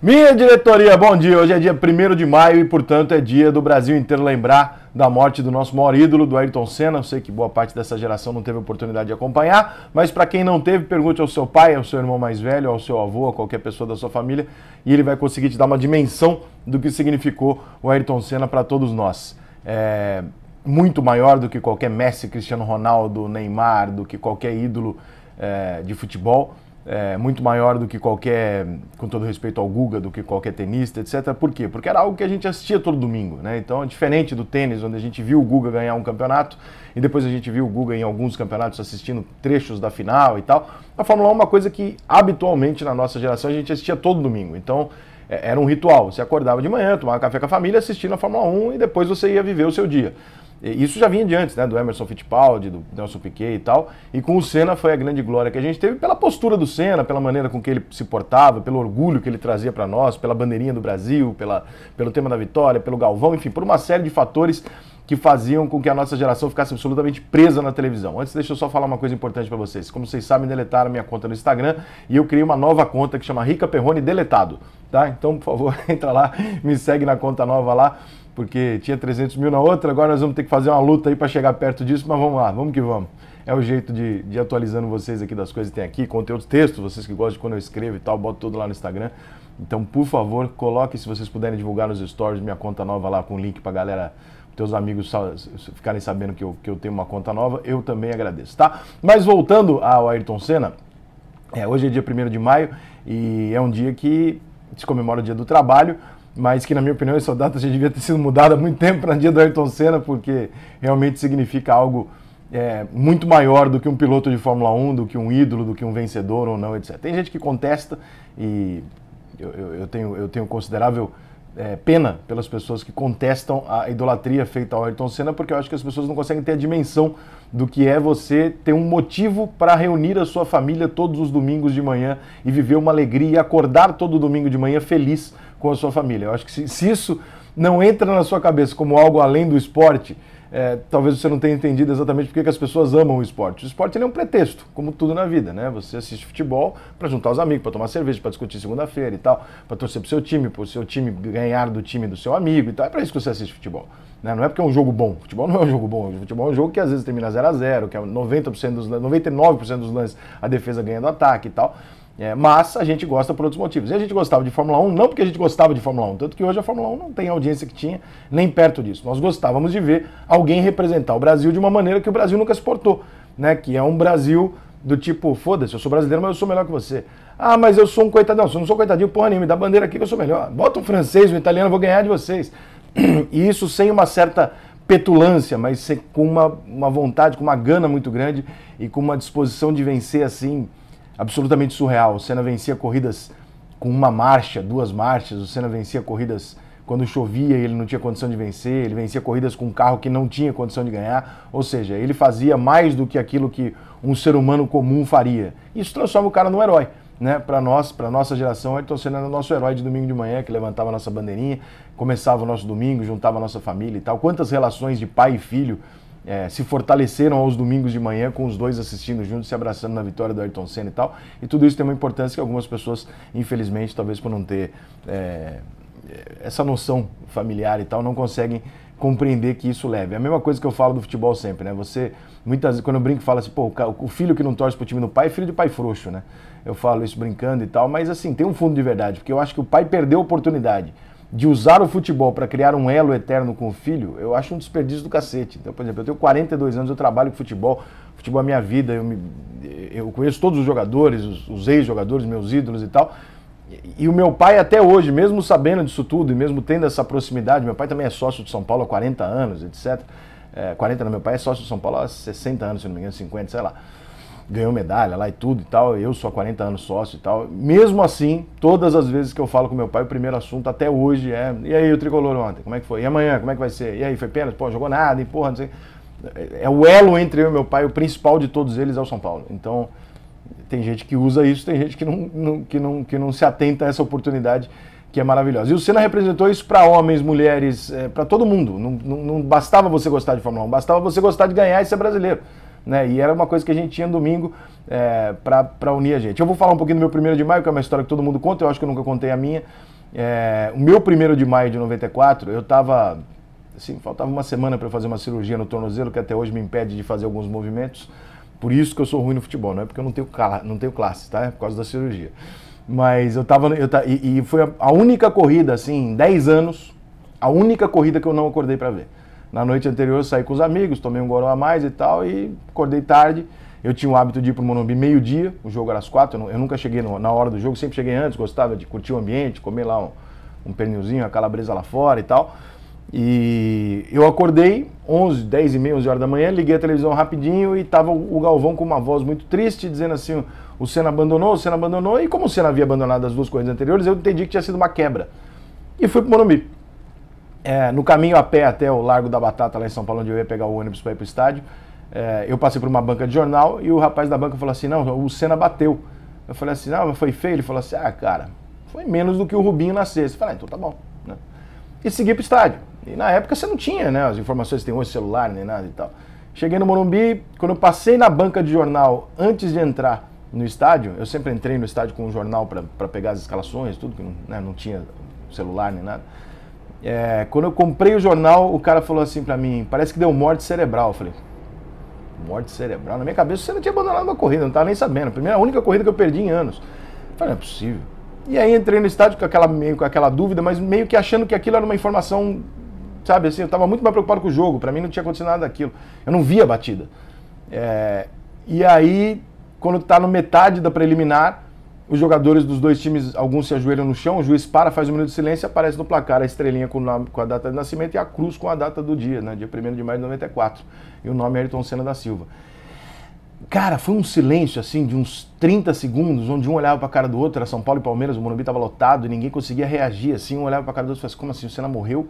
Minha diretoria, bom dia. Hoje é dia 1 de maio e, portanto, é dia do Brasil inteiro lembrar da morte do nosso maior ídolo, do Ayrton Senna. Eu sei que boa parte dessa geração não teve oportunidade de acompanhar, mas para quem não teve, pergunte ao seu pai, ao seu irmão mais velho, ao seu avô, a qualquer pessoa da sua família, e ele vai conseguir te dar uma dimensão do que significou o Ayrton Senna para todos nós. É muito maior do que qualquer Messi, Cristiano Ronaldo, Neymar, do que qualquer ídolo é, de futebol é, muito maior do que qualquer, com todo respeito ao Guga, do que qualquer tenista, etc. Por quê? Porque era algo que a gente assistia todo domingo, né? Então, diferente do tênis, onde a gente viu o Guga ganhar um campeonato e depois a gente viu o Guga em alguns campeonatos assistindo trechos da final e tal. A Fórmula 1 é uma coisa que habitualmente na nossa geração a gente assistia todo domingo. Então, é, era um ritual. Você acordava de manhã, tomava café com a família, assistindo a Fórmula 1 e depois você ia viver o seu dia. Isso já vinha de antes, né? Do Emerson Fittipaldi, do Nelson Piquet e tal. E com o Senna foi a grande glória que a gente teve pela postura do Senna, pela maneira com que ele se portava, pelo orgulho que ele trazia para nós, pela bandeirinha do Brasil, pela, pelo tema da vitória, pelo Galvão, enfim, por uma série de fatores que faziam com que a nossa geração ficasse absolutamente presa na televisão. Antes, deixa eu só falar uma coisa importante para vocês. Como vocês sabem, deletaram minha conta no Instagram e eu criei uma nova conta que chama Rica Perrone Deletado, tá? Então, por favor, entra lá, me segue na conta nova lá porque tinha 300 mil na outra, agora nós vamos ter que fazer uma luta aí para chegar perto disso, mas vamos lá, vamos que vamos. É o jeito de, de atualizando vocês aqui das coisas que tem aqui, conteúdo, texto, vocês que gostam de quando eu escrevo e tal, boto tudo lá no Instagram. Então, por favor, coloque, se vocês puderem divulgar nos stories, minha conta nova lá com o link para galera teus amigos ficarem sabendo que eu, que eu tenho uma conta nova, eu também agradeço, tá? Mas voltando ao Ayrton Senna, é, hoje é dia 1 de maio e é um dia que se comemora o Dia do Trabalho, mas que, na minha opinião, essa data já devia ter sido mudada há muito tempo para o dia do Ayrton Senna, porque realmente significa algo é, muito maior do que um piloto de Fórmula 1, do que um ídolo, do que um vencedor ou não, etc. Tem gente que contesta e eu, eu, eu tenho, eu tenho considerável é, pena pelas pessoas que contestam a idolatria feita ao Ayrton Senna, porque eu acho que as pessoas não conseguem ter a dimensão do que é você ter um motivo para reunir a sua família todos os domingos de manhã e viver uma alegria e acordar todo domingo de manhã feliz com a sua família. Eu acho que se, se isso não entra na sua cabeça como algo além do esporte, é, talvez você não tenha entendido exatamente porque que as pessoas amam o esporte. O esporte é um pretexto, como tudo na vida, né? Você assiste futebol para juntar os amigos, para tomar cerveja, para discutir segunda-feira e tal, para torcer para o seu time, para o seu time ganhar do time do seu amigo e tal. É para isso que você assiste futebol. Né? Não é porque é um jogo bom. Futebol não é um jogo bom. Futebol é um jogo que às vezes termina 0 a 0 que é 90% dos, 99% dos lances a defesa ganha do ataque e tal. É, mas a gente gosta por outros motivos. E a gente gostava de Fórmula 1, não porque a gente gostava de Fórmula 1, tanto que hoje a Fórmula 1 não tem a audiência que tinha, nem perto disso. Nós gostávamos de ver alguém representar o Brasil de uma maneira que o Brasil nunca suportou, né? Que é um Brasil do tipo, foda-se, eu sou brasileiro, mas eu sou melhor que você. Ah, mas eu sou um coitadão, eu não sou coitadinho porra nenhuma, dá bandeira aqui que eu sou melhor. Bota um francês, um italiano, eu vou ganhar de vocês. E isso sem uma certa petulância, mas com uma, uma vontade, com uma gana muito grande e com uma disposição de vencer assim, absolutamente surreal. O Senna vencia corridas com uma marcha, duas marchas, o Senna vencia corridas quando chovia ele não tinha condição de vencer, ele vencia corridas com um carro que não tinha condição de ganhar, ou seja, ele fazia mais do que aquilo que um ser humano comum faria. Isso transforma o cara num herói né, para nós, para nossa geração, Ayrton Senna era o nosso herói de domingo de manhã, que levantava a nossa bandeirinha, começava o nosso domingo, juntava a nossa família e tal. Quantas relações de pai e filho é, se fortaleceram aos domingos de manhã com os dois assistindo juntos, se abraçando na vitória do Ayrton Senna e tal. E tudo isso tem uma importância que algumas pessoas, infelizmente, talvez por não ter é, é essa noção familiar e tal, não conseguem compreender que isso leve. É a mesma coisa que eu falo do futebol sempre, né? Você, muitas vezes, quando eu brinco, fala assim, pô, o filho que não torce pro time do pai é filho de pai frouxo, né? Eu falo isso brincando e tal, mas assim, tem um fundo de verdade, porque eu acho que o pai perdeu a oportunidade de usar o futebol para criar um elo eterno com o filho, eu acho um desperdício do cacete. Então, por exemplo, eu tenho 42 anos, eu trabalho com futebol, futebol é minha vida, eu, me, eu conheço todos os jogadores, os, os ex-jogadores, meus ídolos e tal. E, o meu pai até hoje, mesmo sabendo disso tudo e mesmo tendo essa proximidade, meu pai também é sócio de São Paulo há 40 anos, etc. É, 40 anos, meu pai é sócio de São Paulo há 60 anos, se não me engano, 50, sei lá. Ganhou medalha lá e tudo e tal, eu sou há 40 anos sócio e tal. Mesmo assim, todas as vezes que eu falo com meu pai, o primeiro assunto até hoje é: e aí, o tricolor ontem? Como é que foi? E amanhã? Como é que vai ser? E aí, foi pênalti? Pô, jogou nada, e porra, não sei. É, é o elo entre eu e meu pai, o principal de todos eles é o São Paulo. Então, tem gente que usa isso, tem gente que não, não, que não, que não se atenta a essa oportunidade que é maravilhosa. E o Senna representou isso para homens, mulheres, é, para todo mundo. Não, não, não, bastava você gostar de Fórmula 1, bastava você gostar de ganhar e ser brasileiro. Né? E era uma coisa que a gente tinha no domingo é, para unir a gente. Eu vou falar um pouquinho do meu primeiro de maio, que é uma história que todo mundo conta, eu acho que eu nunca contei a minha. É, o meu primeiro de maio de 94, eu estava. Assim, faltava uma semana para fazer uma cirurgia no tornozelo, que até hoje me impede de fazer alguns movimentos. Por isso que eu sou ruim no futebol, não é porque eu não tenho, não tenho classe, tá? É por causa da cirurgia. Mas eu tava. Eu tava e, e, foi a única corrida, assim, em 10 anos, a única corrida que eu não acordei para ver. Na noite anterior eu saí com os amigos, tomei um goró a mais e tal, e acordei tarde. Eu tinha o hábito de ir pro Monumbi meio-dia, o jogo era às quatro, eu, não, eu nunca cheguei no, na hora do jogo, sempre cheguei antes, gostava de curtir o ambiente, comer lá um, um pernilzinho, a calabresa lá fora e tal. E eu acordei 11, 10 e meia, 11 horas da manhã, liguei a televisão rapidinho e tava o Galvão com uma voz muito triste, dizendo assim, o Senna abandonou, o Senna abandonou, e como o Senna havia abandonado as duas corridas anteriores, eu entendi que tinha sido uma quebra. E fui pro Morumbi. É, no caminho a pé até o Largo da Batata, lá em São Paulo, onde eu ia pegar o ônibus para ir pro estádio, é, eu passei por uma banca de jornal e o rapaz da banca falou assim, não, o Senna bateu. Eu falei assim, não, foi feio? Ele falou assim, ah, cara, foi menos do que o Rubinho nascesse. Eu falei, ah, então tá bom. Né? E segui pro estádio. E na época você não tinha, né? As informações que tem hoje, celular, nem nada e tal. Cheguei no Morumbi, quando eu passei na banca de jornal antes de entrar no estádio, eu sempre entrei no estádio com o um jornal para pegar as escalações, tudo, que não, né, não tinha celular nem nada. É, quando eu comprei o jornal, o cara falou assim para mim: parece que deu morte cerebral. Eu falei: morte cerebral? Na minha cabeça você não tinha abandonado uma corrida, não estava nem sabendo. primeira, a única corrida que eu perdi em anos. Eu falei: não é possível. E aí entrei no estádio com aquela, meio, com aquela dúvida, mas meio que achando que aquilo era uma informação sabe assim, eu estava muito mais preocupado com o jogo, para mim não tinha acontecido nada daquilo. Eu não via a batida. É, e aí, quando está no metade da preliminar, os jogadores dos dois times, alguns se ajoelham no chão, o juiz para, faz um minuto de silêncio, aparece no placar a estrelinha com, nome, com a data de nascimento e a cruz com a data do dia, né? Dia 1 de maio de 94. E o nome é Ayrton Senna da Silva. Cara, foi um silêncio assim de uns 30 segundos, onde um olhava para a cara do outro, era São Paulo e Palmeiras, o Morumbi estava lotado, e ninguém conseguia reagir assim, um olhava para a cara do outro e falava, assim, como assim, o Senna morreu?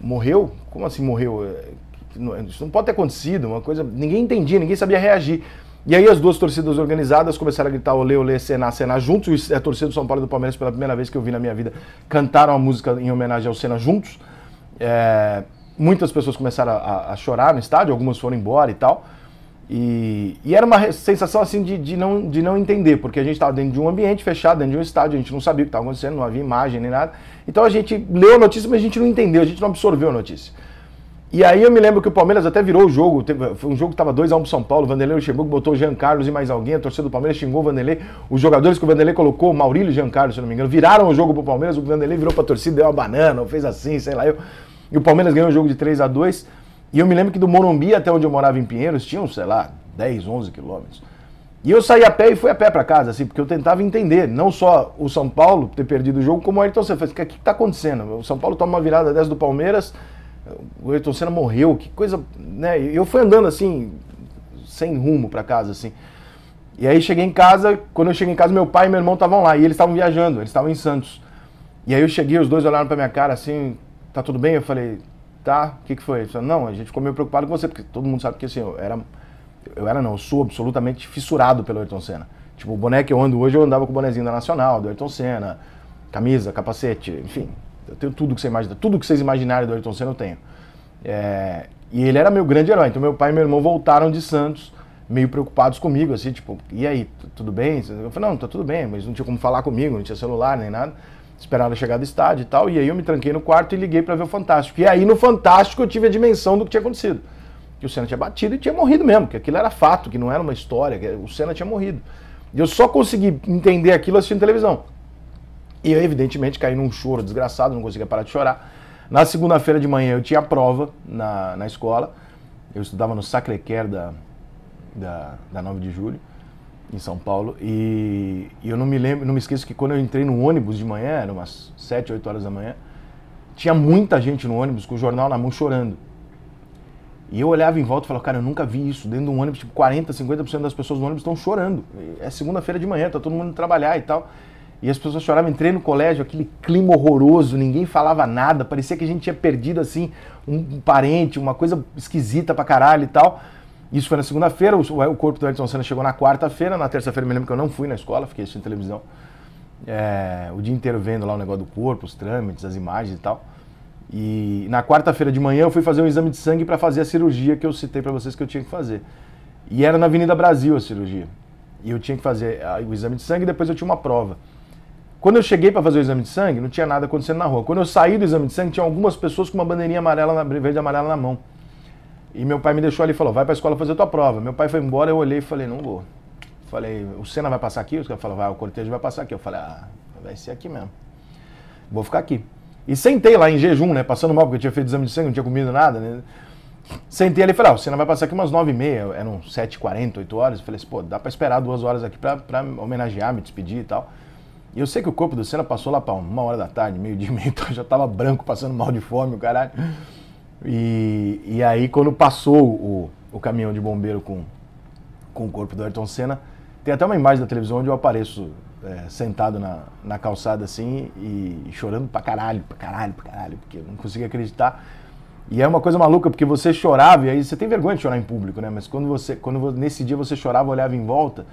morreu? Como assim morreu? É, é, isso não pode ter acontecido, uma coisa. Ninguém entendia, ninguém sabia reagir. E aí as duas torcidas organizadas começaram a gritar olê, olê, Sená, Sená juntos. E a torcida do São Paulo e do Palmeiras, pela primeira vez que eu vi na minha vida, cantaram a música em homenagem ao Senna juntos. É, muitas pessoas começaram a, a, chorar no estádio, algumas foram embora e tal. E, e, era uma sensação assim de, de, não, de não entender, porque a gente estava dentro de um ambiente fechado, dentro de um estádio, a gente não sabia o que estava acontecendo, não havia imagem nem nada. Então a gente leu a notícia, mas a gente não entendeu, a gente não absorveu a notícia. E aí eu me lembro que o Palmeiras até virou o jogo, foi um jogo que estava 2x1 um São Paulo, o Vanderlei chegou, botou o Jean Carlos e mais alguém, a torcida do Palmeiras xingou o Vanderlei, os jogadores que o Vanderlei colocou, Maurílio e Jean Carlos, se não me engano, viraram o jogo para o Palmeiras, o Vanderlei virou para a torcida, deu uma banana, ou fez assim, sei lá, eu... E o Palmeiras ganhou o jogo de 3 a 2 e eu me lembro que do Morumbi até onde eu morava em Pinheiros tinham, sei lá, 10, 11 quilômetros. E eu saí a pé e fui a pé para casa, assim, porque eu tentava entender, não só o São Paulo ter perdido o jogo, como o Ayrton Senna. Falei, o que, que tá acontecendo? O São Paulo toma uma virada dessa do Palmeiras, o Ayrton Senna morreu, que coisa, né? eu fui andando, assim, sem rumo para casa, assim. E aí cheguei em casa, quando eu cheguei em casa, meu pai e meu irmão estavam lá, e eles estavam viajando, eles estavam em Santos. E aí eu cheguei, os dois olharam para minha cara, assim, tá tudo bem? Eu falei, tá, o que, que foi? Ele falou, não, a gente ficou meio preocupado com você, porque todo mundo sabe que assim, eu era, eu era não, eu sou absolutamente fissurado pelo Ayrton Senna. Tipo, o boneco que eu ando hoje, eu andava com o bonezinho da Nacional, do Ayrton Senna, camisa, capacete, enfim, eu tenho tudo que você imagina, tudo que vocês imaginarem do Ayrton Senna eu tenho. É, e ele era meu grande herói, então meu pai e meu irmão voltaram de Santos, meio preocupados comigo, assim, tipo, e aí, tudo bem? Eu falei, não, tá tudo bem, mas não tinha como falar comigo, não tinha celular nem nada. Esperar ela chegar do estádio e tal. E aí eu me tranquei no quarto e liguei para ver o Fantástico. E aí no Fantástico eu tive a dimensão do que tinha acontecido. Que o Senna tinha batido e tinha morrido mesmo, que aquilo era fato, que não era uma história, que o Senna tinha morrido. E eu só consegui entender aquilo assistindo televisão. E eu, evidentemente, caí num choro desgraçado, não conseguia parar de chorar. Na segunda-feira de manhã eu tinha prova na, na escola. Eu estudava no Sacré-Cœur da, da, da 9 de julho em São Paulo. E, e, eu não me lembro, não me esqueço que quando eu entrei no ônibus de manhã, eram umas 7, 8 horas da manhã, tinha muita gente no ônibus com o jornal na mão chorando. E eu olhava em volta e falava, cara, eu nunca vi isso. Dentro de um ônibus, tipo, 40, 50% das pessoas no ônibus estão chorando. É segunda-feira de manhã, tá todo mundo trabalhar e tal. E as pessoas choravam, entrei no colégio, aquele clima horroroso, ninguém falava nada, parecia que a gente tinha perdido, assim, um parente, uma coisa esquisita pra caralho e tal. Isso foi na segunda-feira, o, corpo do Ayrton Senna chegou na quarta-feira, na terça-feira me lembro que eu não fui na escola, fiquei assistindo televisão é, o dia inteiro vendo lá o negócio do corpo, os trâmites, as imagens e tal. E na quarta-feira de manhã eu fui fazer um exame de sangue para fazer a cirurgia que eu citei para vocês que eu tinha que fazer. E era na Avenida Brasil a cirurgia. E eu tinha que fazer o exame de sangue e depois eu tinha uma prova. Quando eu cheguei para fazer o exame de sangue, não tinha nada acontecendo na rua. Quando eu saí do exame de sangue, tinha algumas pessoas com uma bandeirinha amarela, verde e amarela na mão. E meu pai me deixou ali e falou: vai para a escola fazer tua prova. Meu pai foi embora, eu olhei e falei: não vou. Falei: o Senna vai passar aqui? Os caras falaram: vai, o cortejo vai passar aqui. Eu falei: ah, vai ser aqui mesmo. Vou ficar aqui. E sentei lá em jejum, né? Passando mal, porque eu tinha feito exame de sangue, não tinha comido nada, né? Sentei ali e falei, ah, o Senna vai passar aqui umas 9 e meia, eram 7 40 8 horas. Eu falei assim, pô, dá pra esperar duas horas aqui pra, pra homenagear, me despedir e tal. E eu sei que o corpo do Senna passou lá pra uma hora da tarde, meio dia, meio então já tava branco, passando mal de fome, o caralho. E, e aí, quando passou o, o caminhão de bombeiro com, com o corpo do Ayrton Senna, tem até uma imagem da televisão onde eu apareço é, sentado na, na calçada assim e, e chorando pra caralho, pra caralho, pra caralho, porque eu não conseguia acreditar. E é uma coisa maluca, porque você chorava, e aí você tem vergonha de chorar em público, né? Mas quando você, quando nesse dia você chorava, olhava em volta,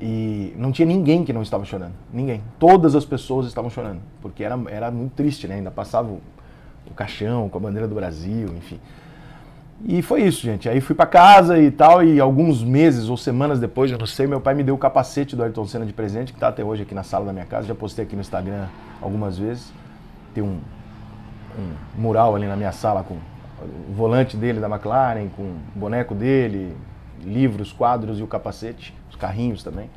e não tinha ninguém que não estava chorando. Ninguém. Todas as pessoas estavam chorando. Porque era, era muito triste, né? Ainda passava o caixão, com a bandeira do Brasil, enfim. E foi isso, gente. Aí fui para casa e tal, e alguns meses ou semanas depois, eu não sei, meu pai me deu o capacete do Ayrton Senna de presente, que tá até hoje aqui na sala da minha casa. Já postei aqui no Instagram algumas vezes. Tem um, um mural ali na minha sala com o volante dele da McLaren, com o boneco dele, livros, quadros e o capacete, os carrinhos também.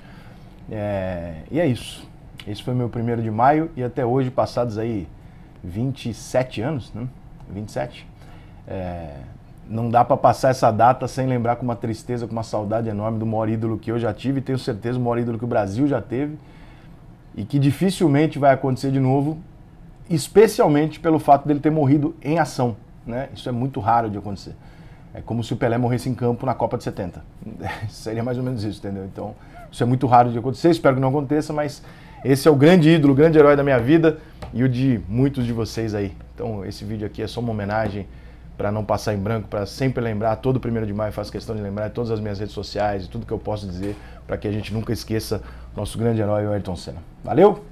É, e é isso. Esse foi meu primeiro de maio e até hoje, passados aí 27 anos, né? 27. É, não dá para passar essa data sem lembrar com uma tristeza, com uma saudade enorme do maior ídolo que eu já tive, e tenho certeza o maior ídolo que o Brasil já teve, e que dificilmente vai acontecer de novo, especialmente pelo fato dele ter morrido em ação. Né? Isso é muito raro de acontecer. É como se o Pelé morresse em campo na Copa de 70. Seria mais ou menos isso, entendeu? Então, isso é muito raro de acontecer, espero que não aconteça, mas esse é o grande ídolo, o grande herói da minha vida e o de muitos de vocês aí. Então, esse vídeo aqui é só uma homenagem para não passar em branco, para sempre lembrar, todo primeiro de maio faço questão de lembrar todas as minhas redes sociais e tudo que eu posso dizer para que a gente nunca esqueça nosso grande herói, o Ayrton Senna. Valeu!